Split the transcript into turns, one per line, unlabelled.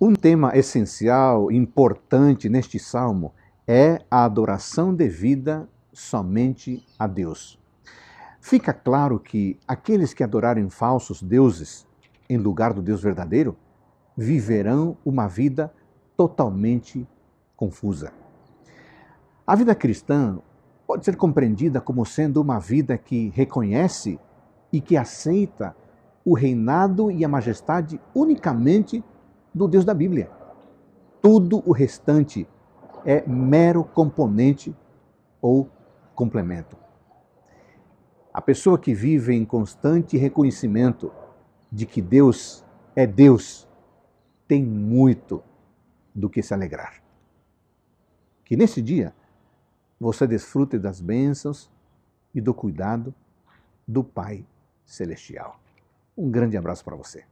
Um tema essencial, importante neste salmo é a adoração devida somente a Deus. Fica claro que aqueles que adorarem falsos deuses em lugar do Deus verdadeiro viverão uma vida totalmente confusa. A vida cristã pode ser compreendida como sendo uma vida que reconhece e que aceita o reinado e a majestade unicamente do Deus da Bíblia. Tudo o restante é mero componente ou complemento. A pessoa que vive em constante reconhecimento de que Deus é Deus tem muito do que se alegrar. Que nesse dia você desfrute das bênçãos e do cuidado do Pai Celestial. Um grande abraço para você.